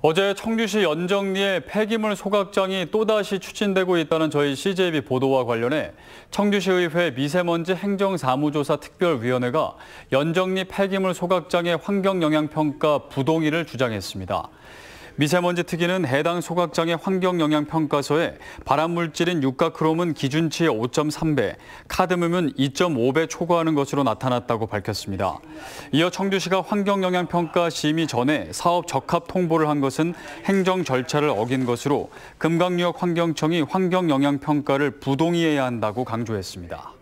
어제 청주시 연정리의 폐기물 소각장이 또다시 추진되고 있다는 저희 CJB 보도와 관련해 청주시의회 미세먼지 행정사무조사 특별위원회가 연정리 폐기물 소각장의 환경영향평가 부동의를 주장했습니다. 미세먼지 특이는 해당 소각장의 환경영향평가서에 발암물질인 유가크롬은 기준치의 5.3배, 카드뮴은 2.5배 초과하는 것으로 나타났다고 밝혔습니다. 이어 청주시가 환경영향평가 심의 전에 사업 적합 통보를 한 것은 행정 절차를 어긴 것으로 금강유역 환경청이 환경영향평가를 부동의해야 한다고 강조했습니다.